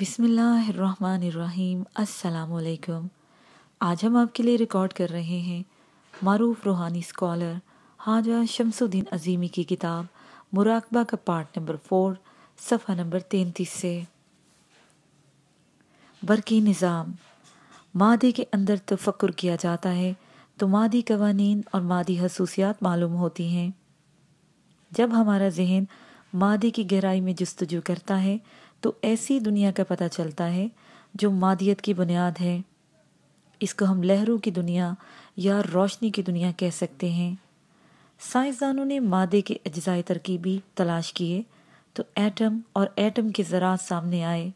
बिसमीम् अल्लाम आज हम आपके लिए रिकॉर्ड कर रहे हैं मरूफ रूहानी स्कॉलर हाजा शमसुद्दीन अजीमी की किताब मुराकबा का पार्ट नंबर फोर सफ़ा नंबर तैंतीस से बरकी निज़ाम मादी के अंदर तफक्र तो किया जाता है तो मादी कवानीन और मादी खसूसियात मालूम होती हैं जब हमारा जहन मादी की गहराई में जस्तजू करता है तो ऐसी दुनिया का पता चलता है जो मादियत की बुनियाद है इसको हम लहरों की दुनिया या रोशनी की दुनिया कह सकते हैं साइंसदानों ने मादे के अजाए तरकीबी तलाश किए तो एटम और एटम के ज़रात सामने आए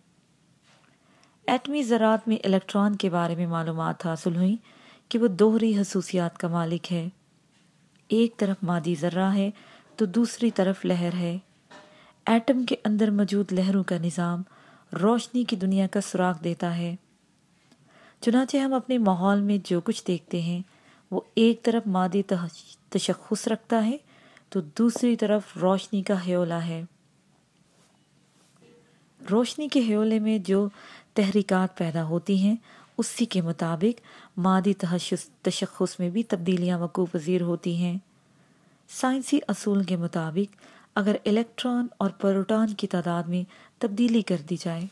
एटमी ज़रात में इलेक्ट्रॉन के बारे में मालूम हासिल हुई कि वह दोहरी खसूसियात का मालिक है एक तरफ मादी ज़र्रा है तो दूसरी तरफ लहर है एटम के अंदर मौजूद लहरों का निज़ाम रोशनी की दुनिया का सुराग देता है चुनाचे हम अपने माहौल में जो कुछ देखते हैं वो एक तरफ मादी तशखस रखता है तो दूसरी तरफ रोशनी का हयोला है रोशनी के हयोले में जो तहरीक पैदा होती हैं उसी के मुताबिक मादी तशखस में भी तब्दीलियाँ वकूफ़ पजीर होती हैं साइंसी असूल के मुताबिक अगर इलेक्ट्रॉन और प्रोटॉन की तादाद में तब्दीली कर दी जाए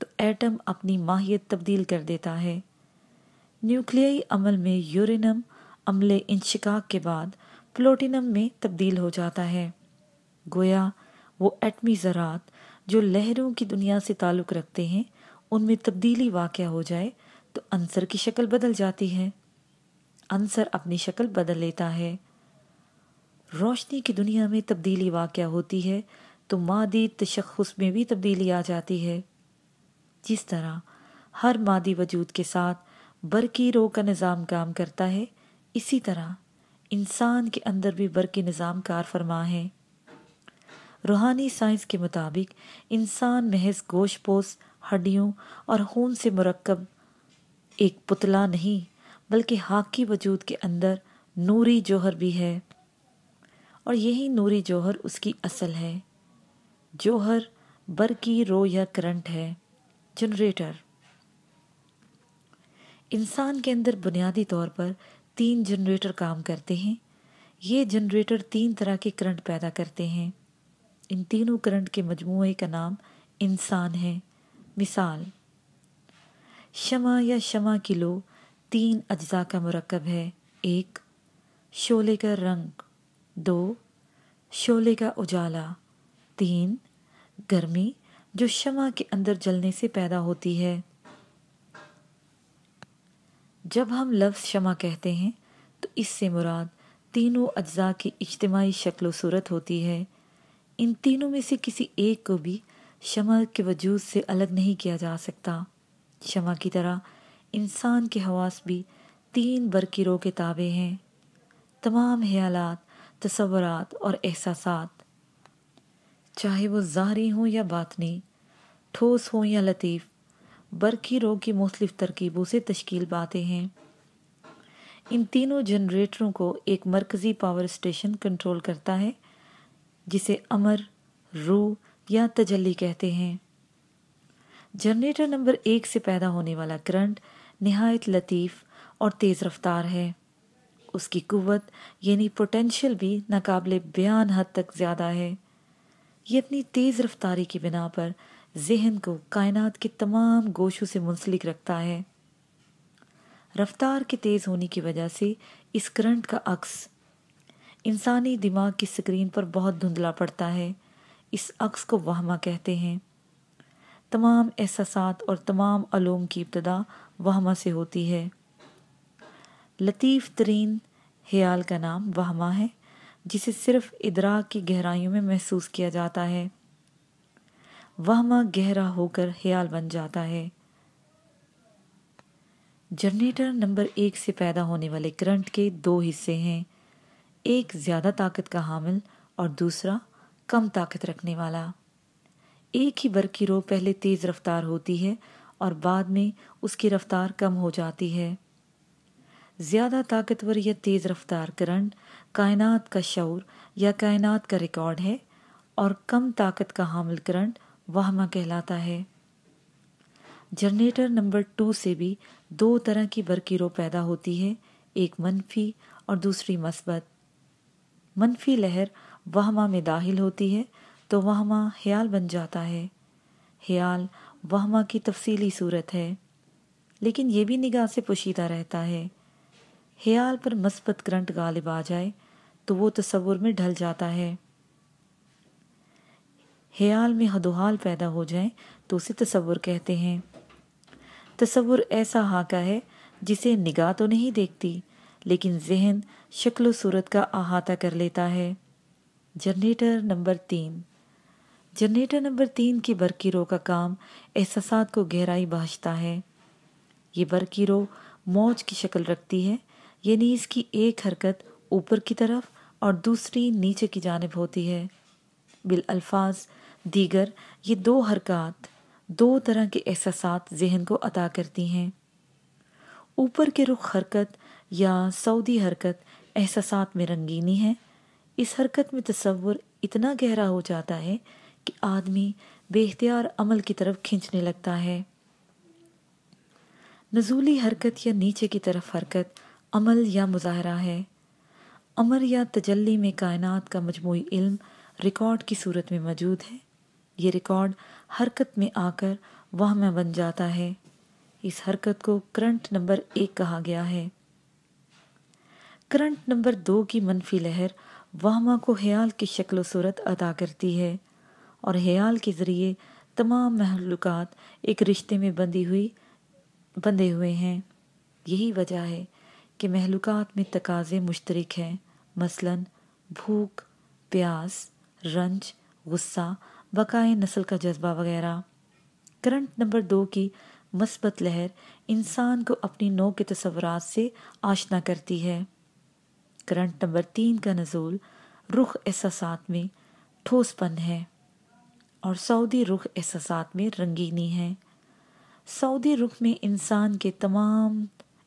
तो एटम अपनी माहियत तब्दील कर देता है न्यूक्लियाई अमल में यूरिनम अमले इंशिकाक के बाद प्लोटिनम में तब्दील हो जाता है गोया वो एटमी ज़रात जो लहरों की दुनिया से ताल्लुक़ रखते हैं उनमें तब्दीली वाक़ हो जाए तो अंसर की शक्ल बदल जाती है अंसर अपनी शक्ल बदल लेता है रोशनी की दुनिया में तब्दीली वाक़ होती है तो मादी तशखस में भी तब्दीली आ जाती है जिस तरह हर मादी वजूद के साथ बरकी रो का निज़ाम काम करता है इसी तरह इंसान के अंदर भी बरकी निज़ाम कार फरमा है रूहानी साइंस के मुताबिक इंसान महज गोश पोश हड्डियों और खून से मरकब एक पुतला नहीं बल्कि हाकी वजूद के अंदर नूरी जोहर भी है और यही नूरी जौहर उसकी असल है जौहर बर की रो या करंट है जनरेटर इंसान के अंदर बुनियादी तौर पर तीन जनरेटर काम करते हैं ये जनरेटर तीन तरह के करंट पैदा करते हैं इन तीनों करंट के मजमू का नाम इंसान है मिसाल शमा या शमा किलो तीन अज्जा का मरकब है एक शोले का रंग दो शोले का उजाला तीन गर्मी जो शमा के अंदर जलने से पैदा होती है जब हम लफ्ज़ शमा कहते हैं तो इससे मुराद तीनों अज्जा की इज्तमाही शक्ल सूरत होती है इन तीनों में से किसी एक को भी शमा के वजूद से अलग नहीं किया जा सकता शमा की तरह इंसान के हवास भी तीन बरकीरों के ताबे हैं तमाम हयालात तस्वरत और एहसास चाहे वो ज़ाहरी हों या बातनी ठोस हों या लतीफ़ बरकी रोग की मुख्तफ तरकीबों से तश्कील पाते हैं इन तीनों जनरेटरों को एक मरकज़ी पावर स्टेशन कंट्रोल करता है जिसे अमर रू या तजली कहते हैं जनरेटर नंबर एक से पैदा होने वाला करंट नहायत लतीफ़ और तेज़ रफ्तार है उसकी कुवत यानी पोटेंशियल भी नाकबले बयान हद तक ज़्यादा है ये अपनी तेज़ रफ्तारी की बिना पर जहन को कायनात के तमाम गोशों से मुंसलिक रखता है रफ्तार के तेज़ होने की वजह से इस करंट का अक्स इंसानी दिमाग की स्क्रीन पर बहुत धुंधला पड़ता है इस अक्स को वाहमा कहते हैं तमाम एहसास और तमाम आलूम की इब्तदा वाहमा से होती है लतीफ़ तरीन हयाल का नाम वहमा है जिसे सिर्फ इदराक की गहराइयों में महसूस किया जाता है वहमा गहरा होकर हयाल बन जाता है जनरेटर नंबर एक से पैदा होने वाले करंट के दो हिस्से हैं एक ज़्यादा ताकत का हामिल और दूसरा कम ताकत रखने वाला एक ही वर्ग की रो पहले तेज़ रफ्तार होती है और बाद में उसकी रफ्तार कम हो जाती है ज़्यादा ताकतवर या तेज़ रफ्तार करंट कायनात का शौर या कायनात का रिकॉर्ड है और कम ताकत का हामिल करंट वाहमा कहलाता है जनरेटर नंबर टू से भी दो तरह की बरकी रो पैदा होती है एक मनफी और दूसरी मस्बत मनफी लहर वाहमा में दाखिल होती है तो वाहमा हयाल बन जाता है हयाल वहमा की तफसीली सूरत है लेकिन यह भी निगाह से पोशीदा रहता है हयाल पर मस्बत ग्रंट गालिब आ जाए तो वो तस्वुर में ढल जाता है हयाल में हदोहाल पैदा हो जाए तो उसे तस्वुर कहते हैं तस्वुर ऐसा हाका है जिसे निगाह तो नहीं देखती लेकिन जहन शक्ल सूरत का अहाता कर लेता है जनरेटर नंबर तीन जनरेटर नंबर तीन की बरकीरों का काम एहसास को गहराई बहजता है ये बरकीरों मौज की शक्ल रखती है यानी इसकी एक हरकत ऊपर की तरफ और दूसरी नीचे की जानब होती है बिल अल्फाज दीगर ये दो हरकत दो तरह के एहसास जहन को अता करती हैं ऊपर के रुख हरकत या सऊदी हरकत एहसास में रंगीनी है इस हरकत में तस्वुर इतना गहरा हो जाता है कि आदमी बेहतियार अमल की तरफ खींचने लगता है नजूली हरकत या नीचे की तरफ हरकत अमल या मुजाहरा है अमर या तजल्ली में कायनात का मजमू इल्म रिकॉर्ड की सूरत में मौजूद है ये रिकॉर्ड हरकत में आकर वह में बन जाता है इस हरकत को करंट नंबर एक कहा गया है करंट नंबर दो की मनफी लहर वाहमा को हयाल की शक्ल सूरत अदा करती है और हयाल के ज़रिए तमाम महलुकात एक रिश्ते में बंधी हुई बंधे हुए हैं यही वजह है कि महलूक में तकाज़े मुश्तरक हैं मसला भूख प्यास रंज गुस्सा बकाए नस्ल का जज्बा वगैरह करंट नंबर दो की मस्बत लहर इंसान को अपनी नौ के तस्वरत से आशना करती है करंट नंबर तीन का नजूल रुख एहसास में ठोसपन है और सऊदी रुख एहसास में रंगीनी है सऊदी रुख में इंसान के तमाम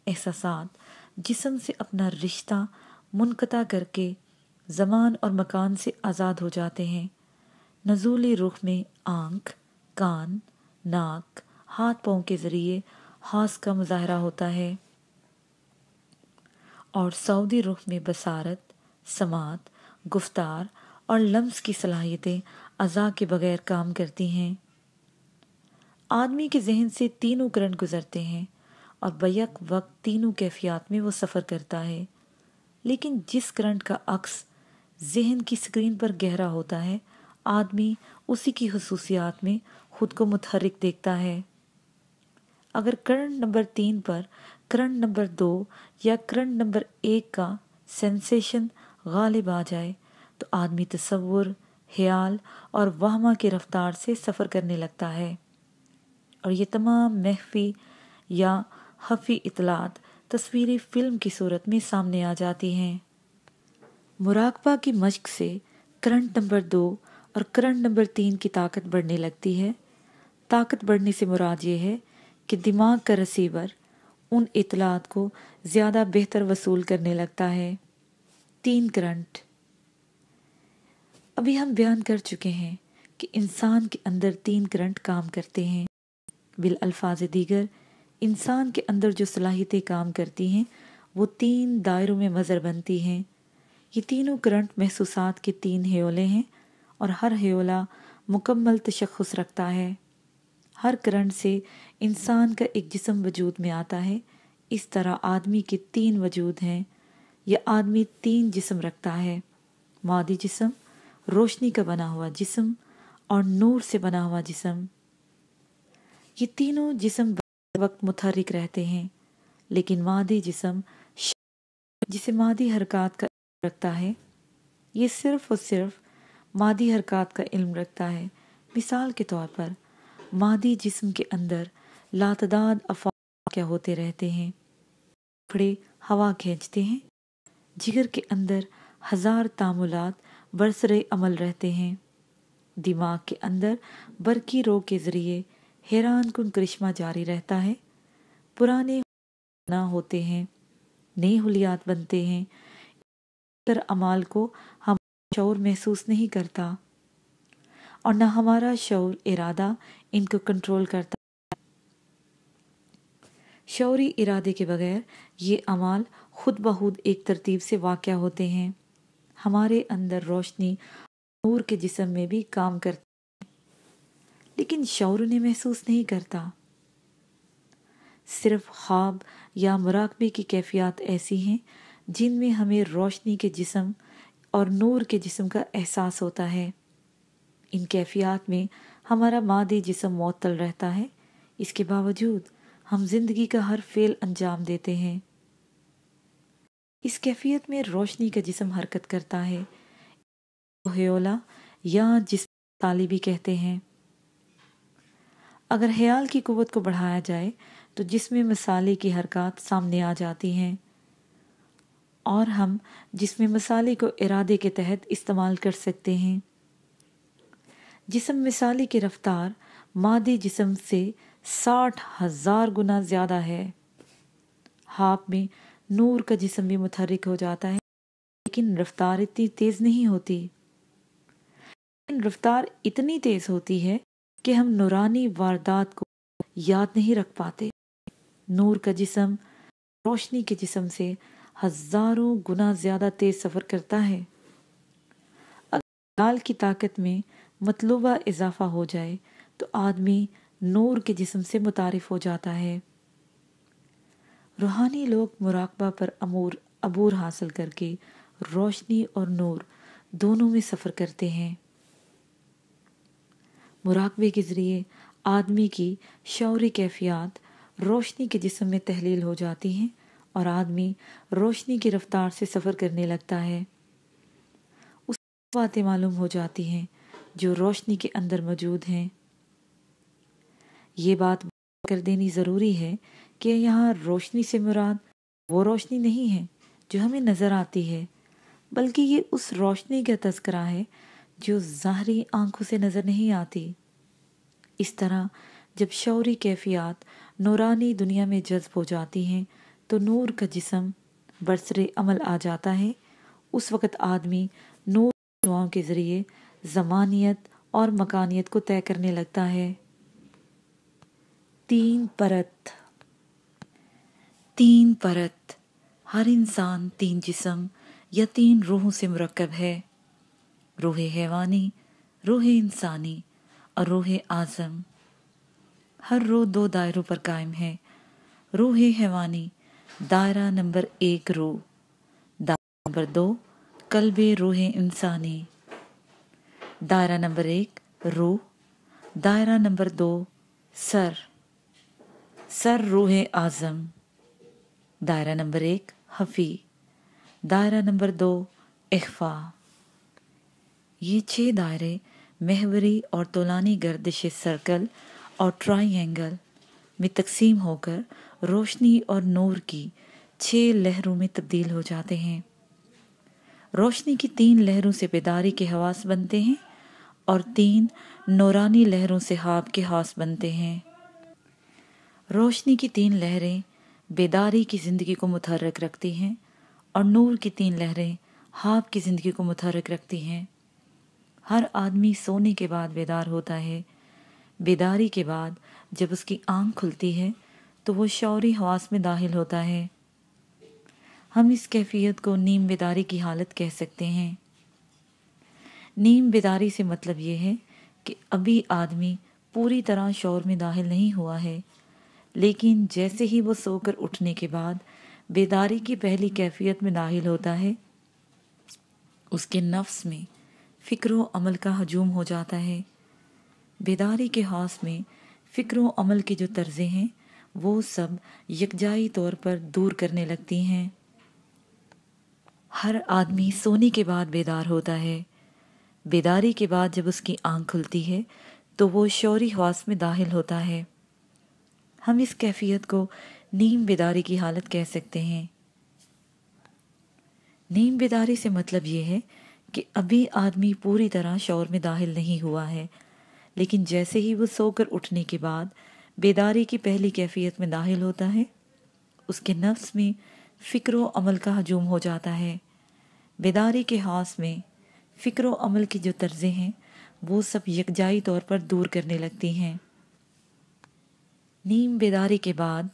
एहसास जिसम से अपना रिश्ता मुनका करके ज़मान और मकान से आज़ाद हो जाते हैं नजूल रुख में आँख कान नाक हाथ पाँव के ज़रिए हास का मुजाहरा होता है और सऊदी रुख में बसारत समात गुफ्तार और लम्स की सलाहियतें अज़ा के बगैर काम करती हैं आदमी के जहन से तीनों करण गुजरते हैं और बैक वक्त तीनों कैफियात में वो सफ़र करता है लेकिन जिस करंट का अक्स जहन की स्क्रीन पर गहरा होता है आदमी उसी की खसूसियात में खुद को मुतहरक देखता है अगर करंट नंबर तीन पर करंट नंबर दो या करंट नंबर एक का सेंसेशन गालिब आ जाए तो आदमी तस्वुर हयाल और वाहमा की रफ्तार से सफ़र करने लगता है और ये तमाम महफी या हफ़ी इतलात तस्वीरें फ़िल्म की सूरत में सामने आ जाती हैं मुराकबा की मश्क से करंट नंबर दो और करंट नंबर तीन की ताकत बढ़ने लगती है ताकत बढ़ने से मुराद ये है कि दिमाग का रसीवर उन इतलात को ज़्यादा बेहतर वसूल करने लगता है तीन करंट अभी हम बयान कर चुके हैं कि इंसान के अंदर तीन करंट काम करते हैं बिल अल्फाज दीगर इंसान के अंदर जो सलाहियतें काम करती हैं वो तीन दायरों में मज़र बनती हैं ये तीनों करंट महसूस के तीन हेोले हैं और हर हेोला मुकम्मल तशखस रखता है हर करंट से इंसान का एक जिसम वजूद में आता है इस तरह आदमी के तीन वजूद हैं यह आदमी तीन जिसम रखता है मादी जिसम रोशनी का बना हुआ जिसम और नूर से बना हुआ जिसम ये तीनों जिसम वक्त रहते हैं लेकिन मादी जिसम जिसे मादी हरकत का रखता है ये सिर्फ और सिर्फ मादी हरकत का इल्म रखता है मिसाल के तौर पर मादी के अंदर लातदाद अफा क्या होते रहते हैं फेफड़े हवा खींचते हैं जिगर के अंदर हजार तामुलात बरसरे अमल रहते हैं दिमाग के अंदर बरकी रोग के ज़रिए हैरान कन करिश्मा जारी रहता है पुराने ना होते हैं नए हुलियात बनते हैं तर अमाल को हम शौर महसूस नहीं करता और ना हमारा शौर इरादा इनको कंट्रोल करता शौरी इरादे के बगैर ये अमाल खुद बहुत एक तरतीब से वाक़ होते हैं हमारे अंदर रोशनी नूर के जिसम में भी काम करते लेकिन शौर उन्हें महसूस नहीं करता सिर्फ ख्वाब या मुराकबे की कैफियत ऐसी हैं जिनमें हमें रोशनी के जिसम और नूर के जिसम का एहसास होता है इन कैफियत में हमारा मादी जिसम मअतल रहता है इसके बावजूद हम जिंदगी का हर फेल अंजाम देते हैं इस कैफियत में रोशनी का जिसम हरकत करता है या जिस तालिबी कहते हैं अगर ख्याल की कुवत को बढ़ाया जाए तो जिसमें मसाले की हरकत सामने आ जाती हैं और हम जिसमें मसाले को इरादे के तहत इस्तेमाल कर सकते हैं जिसम मिसाले की रफ्तार मादी जिसम से साठ हज़ार गुना ज़्यादा है हाफ में नूर का जिसम भी मुतहरक हो जाता है लेकिन रफ्तार इतनी तेज़ नहीं होती लेकिन रफ्तार इतनी तेज़ होती है कि हम नूरानी वारदात को याद नहीं रख पाते नूर का जिसम रोशनी के जिसम से हजारों गुना ज़्यादा तेज सफ़र करता है अगर लाल की ताकत में मतलूबा इजाफा हो जाए तो आदमी नूर के जिसम से मुतारफ हो जाता है रूहानी लोग मुराकबा पर अमूर अबूर हासिल करके रोशनी और नूर दोनों में सफ़र करते हैं मुराकबे के ज़रिए आदमी की शौरी कैफियत रोशनी के जिसम में तहलील हो जाती हैं और आदमी रोशनी की रफ्तार से सफ़र करने लगता है उस बातें मालूम हो जाती हैं जो रोशनी के अंदर मौजूद हैं ये बात कर देनी ज़रूरी है कि यहाँ रोशनी से मुराद वो रोशनी नहीं है जो हमें नज़र आती है बल्कि ये उस रोशनी का तस्करा है जो ज़ाहरी आंखों से नज़र नहीं आती इस तरह जब शौरी कैफियात नूरानी दुनिया में जज्ब हो जाती हैं तो नूर का जिसम बरसरे अमल आ जाता है उस वक़्त आदमी नूर दुआओं के ज़रिए ज़मानियत और मकानियत को तय करने लगता है तीन परत तीन परत हर इंसान तीन जिसम या तीन रूहों से मरकब है रूह हैवानी रूह इंसानी और रूह आज़म हर रूह दो दायरों पर कायम है रूह हैवानी दायरा नंबर एक रूह दायरा नंबर दो कल्ब रूह इंसानी दायरा नंबर एक रूह दायरा नंबर दो सर सर रूह आज़म दायरा नंबर एक हफ़ी दायरा नंबर दो इख्फा ये छह दायरे महवरी और तोलानी गर्दिश सर्कल और ट्राइंगल में तकसीम होकर रोशनी और नूर की छह लहरों में तब्दील हो जाते हैं रोशनी की तीन लहरों से बेदारी के हवास बनते हैं और तीन नौरानी लहरों से हाब के हास बनते हैं रोशनी की तीन लहरें बेदारी की ज़िंदगी को मुतहरक रखती हैं और नूर की तीन लहरें हाब की ज़िंदगी को मुतहरक रखती हैं हर आदमी सोने के बाद बेदार होता है बेदारी के बाद जब उसकी आंख खुलती है तो वो शौरी हवास में दाखिल होता है हम इस कैफियत को नीम बेदारी की हालत कह सकते हैं नीम बेदारी से मतलब ये है कि अभी आदमी पूरी तरह शौर में दाखिल नहीं हुआ है लेकिन जैसे ही वो सोकर उठने के बाद बेदारी की पहली कैफियत में दाखिल होता है उसके नफ्स में फ़िक्र अमल का हजूम हो जाता है बेदारी के हौस में फ़िक्र अमल के जो तर्जे हैं वो सब यकजाई तौर पर दूर करने लगती हैं हर आदमी सोने के बाद बेदार होता है बेदारी के बाद जब उसकी आंख खुलती है तो वो शौरी हवास में दाखिल होता है हम इस कैफियत को नीम बेदारी की हालत कह सकते हैं नीम बेदारी से मतलब ये है कि अभी आदमी पूरी तरह शोर में दाखिल नहीं हुआ है लेकिन जैसे ही वो सोकर उठने के बाद बेदारी की पहली कैफियत में दाखिल होता है उसके नफ्स में फ़िक्र अमल का हजूम हो जाता है बेदारी के हास में फ़िक्र अमल की जो तर्ज़ें हैं वो सब यकजाई तौर पर दूर करने लगती हैं नीम बेदारी के बाद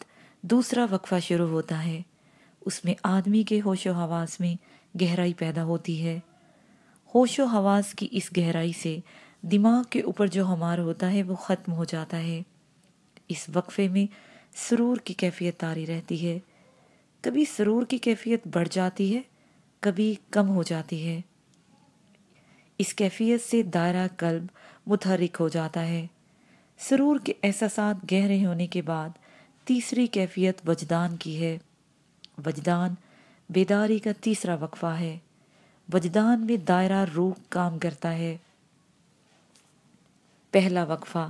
दूसरा वक्फा शुरू होता है उसमें आदमी के होशो हवास में गहराई पैदा होती है होशो हवास की इस गहराई से दिमाग के ऊपर जो हमार होता है वो ख़त्म हो जाता है इस वक्फे में सुरूर की कैफियत तारी रहती है कभी सुरूर की कैफियत बढ़ जाती है कभी कम हो जाती है इस कैफियत से दायरा कल्ब मुतहरक हो जाता है सुरूर के एहसास गहरे होने के बाद तीसरी कैफियत वजदान की है वजदान बेदारी का तीसरा वक्फा है वजदान में दायरा रूख काम करता है पहला वक्फा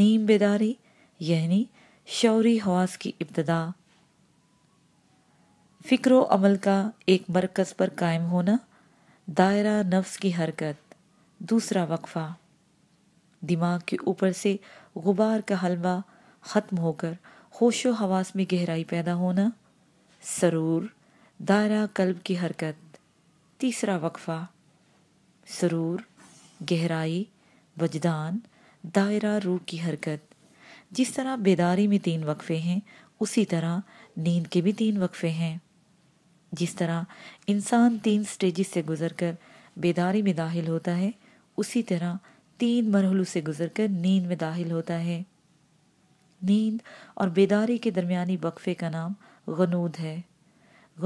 नीम बेदारी यानी शौरी हवास की इब्तदा फ़िक्र अमल का एक मरकज़ पर कायम होना दायरा नफ्स की हरकत दूसरा वक्फा दिमाग के ऊपर से गुबार का हलवा ख़त्म होकर होशो हवास में गहराई पैदा होना सरूर दायरा कल्ब की हरकत तीसरा वक्फा सरूर गहराई वजदान दायरा रूह की हरकत जिस तरह बेदारी में तीन वक्फे हैं उसी तरह नींद के भी तीन वक्फे हैं जिस तरह इंसान तीन स्टेजेस से गुजरकर बेदारी में दाखिल होता है उसी तरह तीन मरहलों से गुजरकर नींद में दाखिल होता है नींद और बेदारी के दरमियानी वक्फे का नाम गनूद है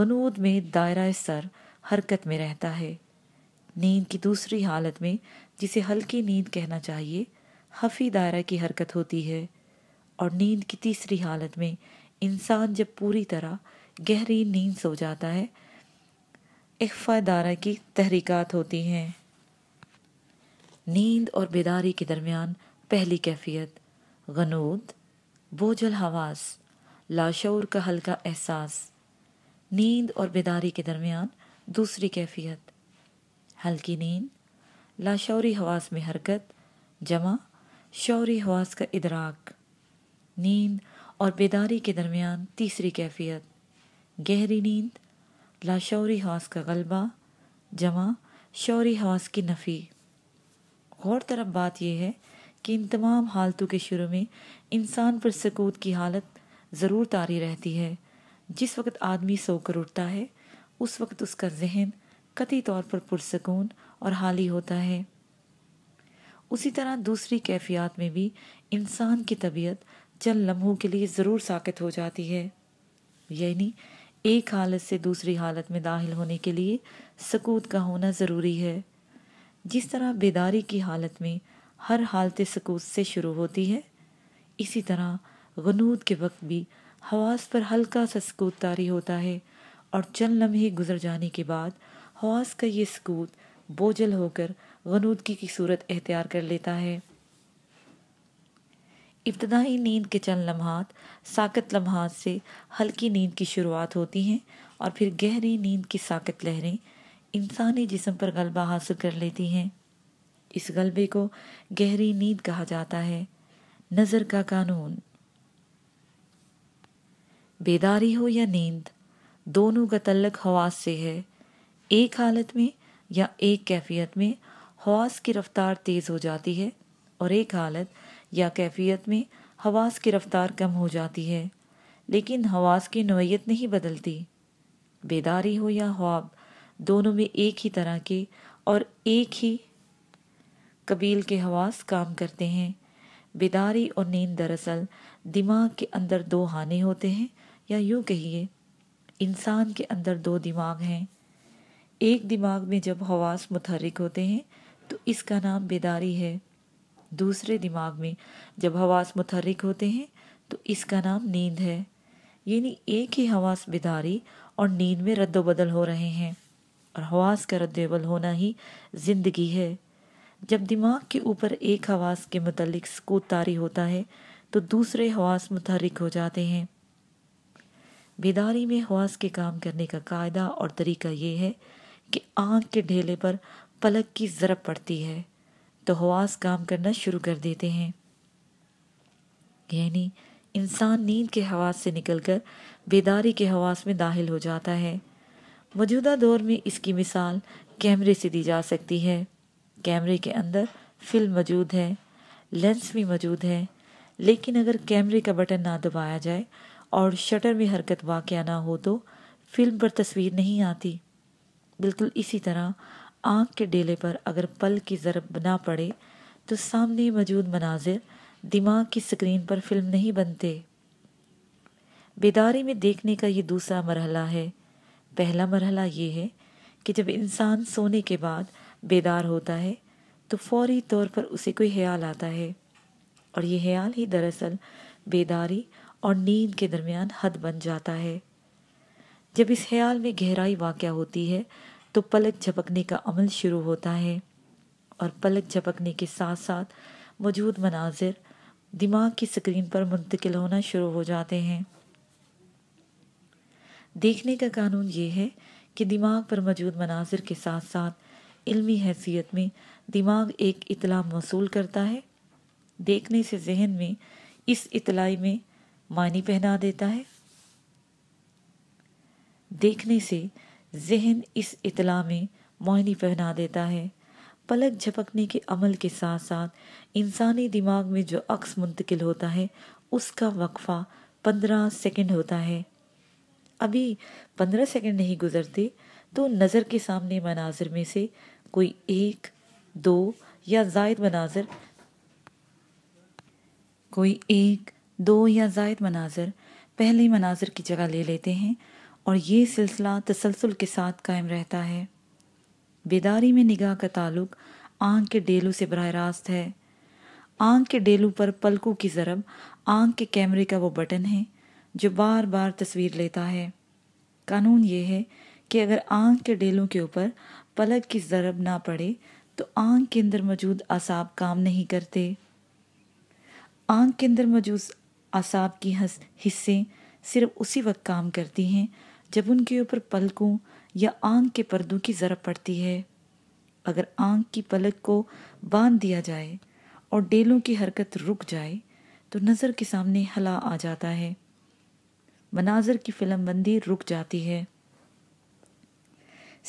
गनूद में दायरा सर हरकत में रहता है नींद की दूसरी हालत में जिसे हल्की नींद कहना चाहिए हफी दायरा की हरकत होती है और नींद की तीसरी हालत में इंसान जब पूरी तरह गहरी नींद सो जाता है इफ़ा दारा की तहरीक होती हैं नींद और बेदारी के दरमियान पहली कैफियत गनूद बोझल हवास लाशौर का हल्का एहसास नींद और बेदारी के दरमियान दूसरी कैफियत हल्की नींद लाशौरी हवास में हरकत जमा शौरी हवास का इदराक नींद और बेदारी के दरमियान तीसरी कैफियत गहरी नींद लाशौरी हवास का गलबा जमा शौरी हवास की नफ़ी गौर तरफ बात यह है कि इन तमाम हालतों के शुरू में इंसान पर सकूत की हालत ज़रूर तारी रहती है जिस वक्त आदमी सोकर उठता है उस वक्त उसका जहन कती तौर पर पुरसकून और हाली होता है उसी तरह दूसरी कैफियत में भी इंसान की तबीयत चंद लम्हों के लिए ज़रूर साकित हो जाती है यानी एक हालत से दूसरी हालत में दाखिल होने के लिए सकूत का होना ज़रूरी है जिस तरह बेदारी की हालत में हर हालत सकूत से शुरू होती है इसी तरह गनूद के वक्त भी हवास पर हल्का सा सकूत तारी होता है और चंद लम्हे गुजर जाने के बाद हौस का ये सकूत बोझल होकर गनूदगी की सूरत एहतियार कर लेता है इब्तदाई नींद के चंद लम्हात साकत लम्हात से हल्की नींद की शुरुआत होती हैं और फिर गहरी नींद की साकत लहरें इंसानी जिसम पर गलबा हासिल कर लेती हैं इस गलबे को गहरी नींद कहा जाता है नज़र का कानून बेदारी हो या नींद दोनों का तल्लक हवास से है एक हालत में या एक कैफियत में हवास की रफ्तार तेज़ हो जाती है और एक हालत या कैफियत में हवास की रफ्तार कम हो जाती है लेकिन हवास की नोयत नहीं बदलती बेदारी हो या ख्वाब दोनों में एक ही तरह के और एक ही कबील के हवास काम करते हैं बेदारी और नींद दरअसल दिमाग के अंदर दो हाने होते हैं या यूँ कहिए इंसान के अंदर दो दिमाग हैं एक दिमाग में जब हवास मुतहरक होते हैं तो इसका नाम बेदारी है दूसरे दिमाग में जब हवास मुतहरक होते हैं तो इसका नाम नींद है यानी एक ही हवास बेदारी और नींद में रद्दोबदल हो रहे हैं और हवास का रद्दबल होना ही ज़िंदगी है जब दिमाग के ऊपर एक हवास के मतलब सकूत तारी होता है तो दूसरे हवास मुतहरक हो जाते हैं बेदारी में हवास के काम करने का कायदा और तरीका ये है कि आँख के ढेले पर पलक की ज़रब पड़ती है तो हवास काम करना शुरू कर देते हैं यानी इंसान नींद के हवास से निकलकर बेदारी के हवास में दाखिल हो जाता है मौजूदा दौर में इसकी मिसाल कैमरे से दी जा सकती है कैमरे के अंदर फिल्म मौजूद है लेंस भी मौजूद है लेकिन अगर कैमरे का बटन ना दबाया जाए और शटर में हरकत वाक़ ना हो तो फिल्म पर तस्वीर नहीं आती बिल्कुल इसी तरह आँख के डेले पर अगर पल की ज़रब ना पड़े तो सामने मौजूद मनाजिर दिमाग की स्क्रीन पर फिल्म नहीं बनते बेदारी में देखने का ये दूसरा मरहला है पहला मरहला ये है कि जब इंसान सोने के बाद बेदार होता है तो फौरी तौर पर उसे कोई ख्याल आता है और ये ख्याल ही दरअसल बेदारी और नींद के दरमियान हद बन जाता है जब इस ख्याल में गहराई वाक़ होती है तो पलक झपकने का अमल शुरू होता है और पलक झपकने के साथ साथ मौजूद मनाजिर दिमाग की स्क्रीन पर मुंतकिल होना शुरू हो जाते हैं देखने का कानून ये है कि दिमाग पर मौजूद मनाजिर के साथ साथ इल्मी हैसियत में दिमाग एक इतला मौसू करता है देखने से जहन में इस इतलाई में मानी पहना देता है देखने से जहन इस इतला में मोहनी पहना देता है पलक झपकने के अमल के साथ साथ इंसानी दिमाग में जो अक्स मुंतकिल होता है उसका वक्फा पंद्रह सेकंड होता है अभी पंद्रह सेकंड नहीं गुजरते तो नज़र के सामने मनाजिर में से कोई एक दो या जायद मनाजिर कोई एक दो या जायद मनाजर पहले मनाजर की जगह ले लेते हैं और ये सिलसिला तसलसल के साथ कायम रहता है बेदारी में निगाह का ताल्लुक आंख के डेलू से बरह रास्त है आंख के डेलू पर पलकों की ज़रब आंख के कैमरे का वो बटन है जो बार बार तस्वीर लेता है कानून ये है कि अगर आंख के डेलों के ऊपर पलक की ज़रब ना पड़े तो आंख के अंदर मौजूद असाब काम नहीं करते आंख के अंदर मौजूद असाब की हिस्से सिर्फ उसी वक्त काम करती हैं जब उनके ऊपर पलकों या आंख के पर्दों की ज़रूरत पड़ती है अगर आंख की पलक को बांध दिया जाए और डेलों की हरकत रुक जाए तो नज़र के सामने हला आ जाता है मनाजर की फिल्म बंदी रुक जाती है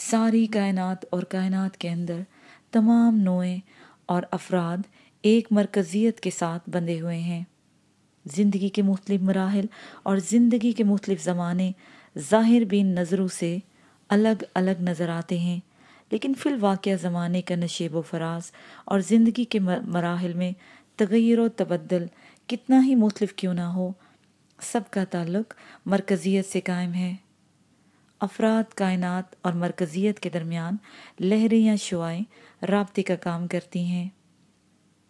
सारी कायनात और कायनात के अंदर तमाम नोए और अफराद एक मरकज़ियत के साथ बंधे हुए हैं ज़िंदगी के मुख्तलिफ मराहल और ज़िंदगी के मुख्तलिफ ज़माने ज़ाहिर बिन नज़रों से अलग अलग नज़र आते हैं लेकिन फिल वाक़ ज़माने का नशेब व फराज और ज़िंदगी के मराहल में तगैर व तबदल कितना ही मुख्तफ क्यों ना हो सब का ताल्लुक मरकज़ियत से कायम है अफराद कायनात और मरकजीत के दरमियान लहरें या शुआएँ रबते का काम करती हैं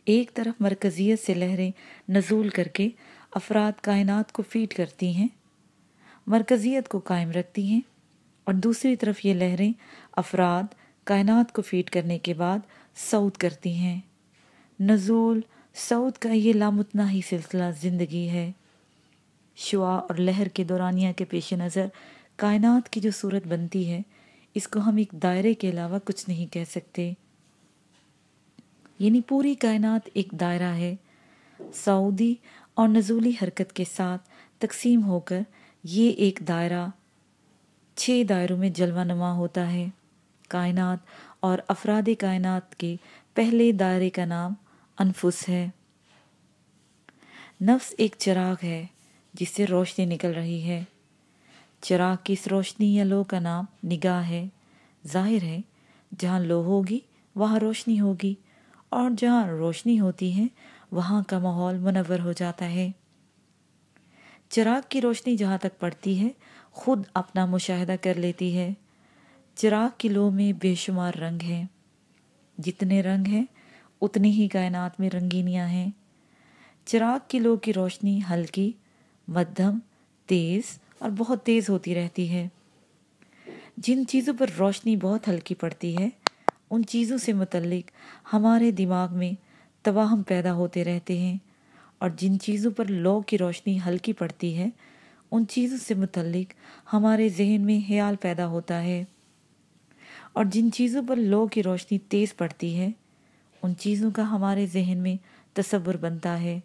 एक तरफ मरकजियत से लहरें नजूल करके अफराद कायनात को फीड करती हैं मरकजियत को कायम रखती हैं और दूसरी तरफ ये लहरें अफराद कायनात को फीड करने के बाद सऊद करती हैं नजूल सऊद का ये लामुतना ही सिलसिला ज़िंदगी है शुआ और लहर के दौरानिया के पेश नज़र कायनात की जो सूरत बनती है इसको हम एक दायरे के अलावा कुछ नहीं कह सकते यानी पूरी कायनात एक दायरा है सऊदी और नजूली हरकत के साथ तकसीम होकर ये एक दायरा छः दायरों में जलवा नमा होता है कायनात और अफराद कायनात के पहले दायरे का नाम अनफुस है नफ्स एक चिराग है जिससे रोशनी निकल रही है चिराग की इस रोशनी या लो का नाम निगाह है जाहिर है जहाँ लो होगी वहाँ रोशनी होगी और जहाँ रोशनी होती है वहाँ का माहौल मुनवर हो जाता है चिराग की रोशनी जहाँ तक पड़ती है खुद अपना मुशाहिदा कर लेती है चिराग की लो में बेशुमार रंग हैं जितने रंग हैं उतनी ही कायनात में रंगीनियाँ हैं चिराग की लो की रोशनी हल्की मध्यम तेज़ और बहुत तेज़ होती रहती है जिन चीज़ों पर रोशनी बहुत हल्की पड़ती है उन चीज़ों से मतलब हमारे दिमाग में तवाहम पैदा होते रहते हैं और जिन चीज़ों पर लौ की रोशनी हल्की पड़ती है उन चीज़ों से मतलब हमारे जहन में ख्याल पैदा होता है और जिन चीज़ों पर लौ की रोशनी तेज़ पड़ती है उन चीज़ों का हमारे जहन में तस्वुर बनता है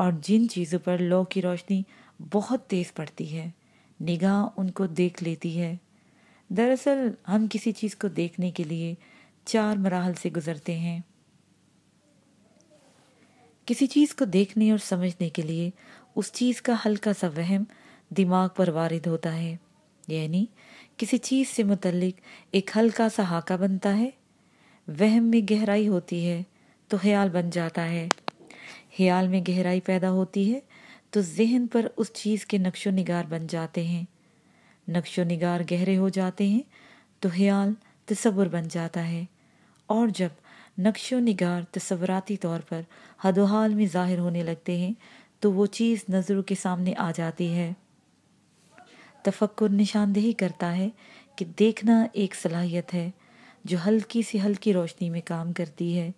और जिन चीज़ों पर लौ की रोशनी बहुत तेज़ पड़ती है निगाह उनको देख लेती है दरअसल हम किसी चीज़ को देखने के लिए चार मराहल से गुजरते हैं किसी चीज़ को देखने और समझने के लिए उस चीज़ का हल्का सा वहम दिमाग पर वारिद होता है यानी किसी चीज़ से मुतलिक एक हल्का सा हाका बनता है वहम में गहराई होती है तो ख्याल बन जाता है ख्याल में गहराई पैदा होती है तो जहन पर उस चीज़ के नक्शो निगार बन जाते हैं नक्शो निगार गहरे हो जाते हैं तो ख्याल तस्वुर बन जाता है और जब नक्शो निगार तस्वराती तौर पर हदोहाल में ज़ाहिर होने लगते हैं तो वो चीज़ नज़रों के सामने आ जाती है तफक्र निशानदेही करता है कि देखना एक सलाहियत है जो हल्की से हल्की रोशनी में काम करती है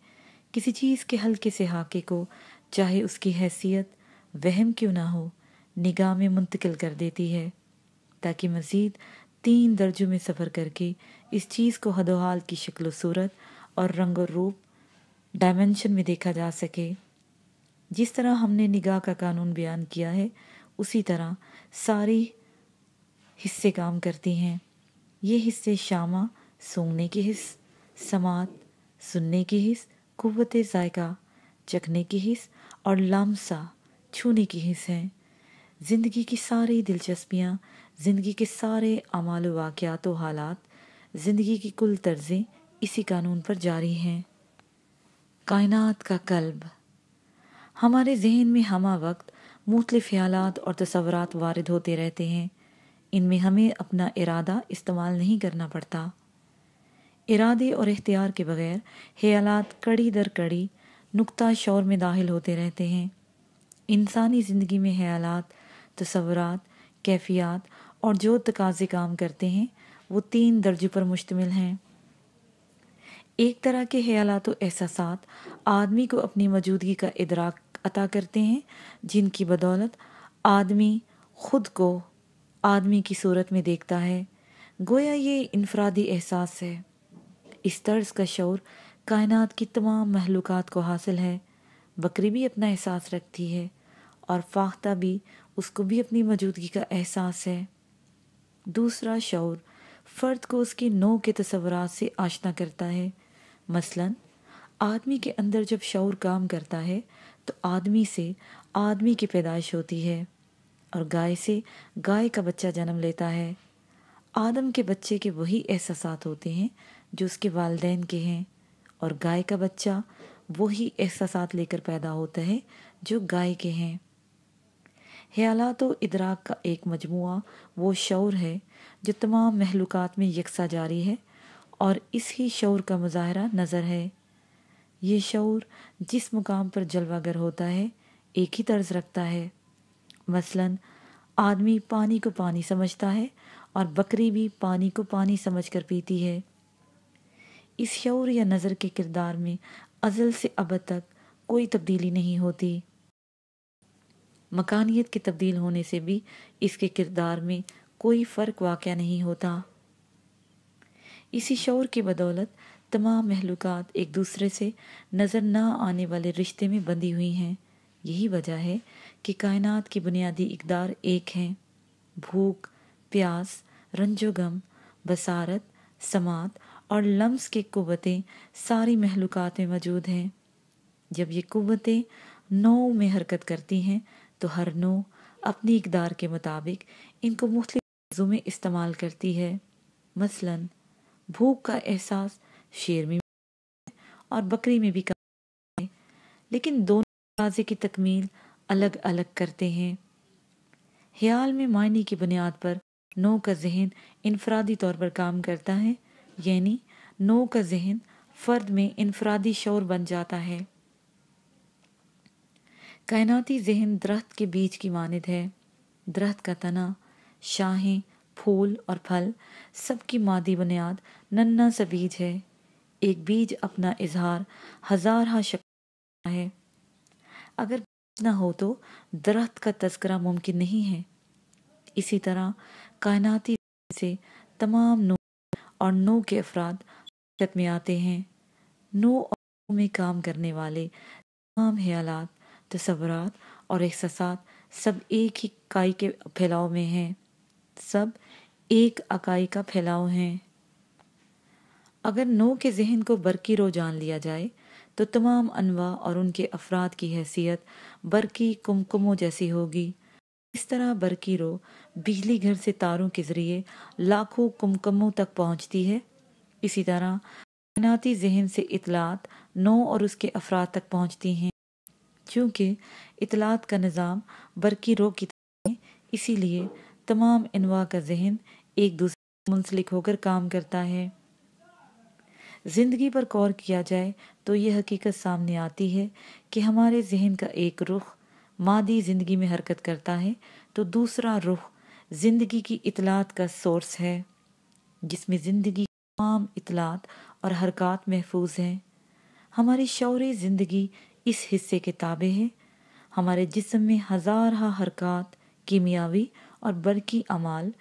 किसी चीज़ के हल्के से हाके को चाहे उसकी हैसियत वहम क्यों ना हो निगाह में मुंतकिल कर देती है ताकि मज़ीद तीन दर्जों में सफ़र करके इस चीज़ को हदोहाल की शक्ल सूरत और रंग रूप डायमेंशन में देखा जा सके जिस तरह हमने निगाह का कानून बयान किया है उसी तरह सारी हिस्से काम करती हैं ये हिस्से शामा सूंघने की हिस्स समात सुनने की हिस्स कुत जायका चखने की हिस्स और लामसा छूने की हिस्स हैं ज़िंदगी की सारी दिलचस्पियाँ ज़िंदगी के सारे अमाल वाक़ात व हालात ज़िंदगी की कुल तर्ज़ें इसी कानून पर जारी हैं कायनात का कल्ब हमारे जहन में हमा वक्त मुख्तफ ख्याल और तस्वर वारद होते रहते हैं इनमें हमें अपना इरादा इस्तेमाल नहीं करना पड़ता इरादे और इख्तियार के बगैर ख्याल कड़ी दर कड़ी नुकता शौर में दाखिल होते रहते हैं इंसानी ज़िंदगी में ख्यालात तस्वर कैफियत और जो तकाजे काम करते हैं वो तीन दर्जों पर मुश्तमिल हैं एक तरह के ख्याल तो एहसास आदमी को अपनी मौजूदगी का इदराक अता करते हैं जिनकी बदौलत आदमी खुद को आदमी की सूरत में देखता है गोया ये इनफरादी एहसास है इस तर्ज का शौर कायनात की तमाम महलूक को हासिल है बकरी भी अपना एहसास रखती है और फाख्ता भी उसको भी अपनी मौजूदगी का एहसास है दूसरा शौर फ़र्द को उसकी नो के तस्वर से आशना करता है मसलन आदमी के अंदर जब शौर काम करता है तो आदमी से आदमी की पैदाइश होती है और गाय से गाय का बच्चा जन्म लेता है आदम के बच्चे के वही एहसास होते हैं जो उसके वालदेन के हैं और गाय का बच्चा वही एहसास लेकर पैदा होता है जो गाय के हैं हयालात तो इदराक का एक मजमु वो शौर है जो तमाम महलूक़ात में यकसा जारी है और इस ही शौर का मुजाहरा नज़र है ये शौर जिस मुकाम पर जलवागर होता है एक ही तर्ज रखता है मसलन आदमी पानी को पानी समझता है और बकरी भी पानी को पानी समझ कर पीती है इस शौर या नज़र के किरदार में अज़ल से अब तक कोई तब्दीली नहीं होती मकानियत के तब्दील होने से भी इसके किरदार में कोई फ़र्क वाक़ नहीं होता इसी शौर की बदौलत तमाम महलूक़ात एक दूसरे से नज़र न आने वाले रिश्ते में बंधी हुई हैं यही वजह है कि कायनात की बुनियादी इकदार एक हैं भूख प्यास रंजो गम बसारत समात और लम्स के कुवतें सारी महलूक़ात में मौजूद हैं जब ये कुवतें नौ में हरकत करती हैं तो हर नो अपनी इकदार के मुताबिक इनको मुख्त चीज़ों में इस्तेमाल करती है मसलन भूख का एहसास शेर में और बकरी में भी है लेकिन दोनों वाजे की तकमील अलग अलग करते हैं ख्याल में मायने की बुनियाद पर नो का जहन इनफरादी तौर पर काम करता है यानी नो का जहन फ़र्द में इनफरादी शोर बन जाता है कायनाती जहन दरख्त के बीज की मानद है दरख्त का तना शाहें फूल और फल सबकी मादी बुनियाद नन्ना सा बीज है एक बीज अपना इजहार हजार हा शक्ल है अगर बीज ना हो तो दरख्त का तस्करा मुमकिन नहीं है इसी तरह कायनाती से तमाम नो और नू के अफराद में आते हैं नो और नू में काम करने वाले तमाम ख्यालात तस्वुरात और एहसासात सब एक ही इकाई के फैलाव में हैं सब एक अकाई का फैलाव है अगर नो के जहन को बरकी रो जान लिया जाए तो तमाम अनवा और उनके अफराद की हैसियत बरकी कुमकुमों जैसी होगी इस तरह बरकी रो बिजली घर से तारों के ज़रिए लाखों कुमकमों तक पहुंचती है इसी तरह कायनाती जहन से इतलात नो और उसके अफराद तक पहुंचती हैं क्योंकि इतलात का निज़ाम बरकी रोग की तरह इसीलिए तमाम अनवा का जहन एक दूसरे से मुंसलिक होकर काम करता है ज़िंदगी पर गौर किया जाए तो यह हकीकत सामने आती है कि हमारे जहन का एक रुख मादी ज़िंदगी में हरकत करता है तो दूसरा रुख ज़िंदगी की इतलात का सोर्स है जिसमें ज़िंदगी तमाम इतलात और हरकत महफूज हैं हमारी शौरी ज़िंदगी इस हिस्से के ताबे हैं हमारे जिसम में हज़ार हरकत कीमियावी और बरकी अमाल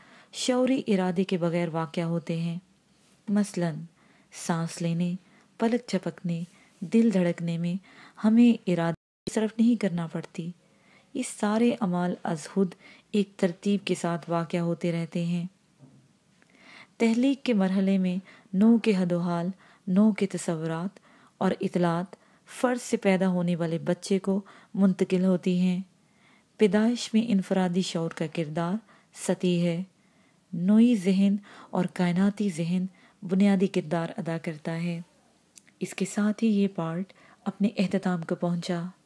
शौरी इरादे के बगैर वाक़ होते हैं मसलन सांस लेने पलक झपकने दिल धड़कने में हमें इरादे तरफ नहीं करना पड़ती इस सारे अमाल अजहुद एक तरतीब के साथ वाक़ होते रहते हैं तहलीक के मरहले में नो के हदोहाल नो के तस्वरत और इतलात फ़र्ज से पैदा होने वाले बच्चे को मुंतकिल होती हैं पैदाइश में इनफरादी शौर का किरदार सती है नोई जहन और कायनाती जहन बुनियादी किरदार अदा करता है इसके साथ ही ये पार्ट अपने अहतमाम को पहुँचा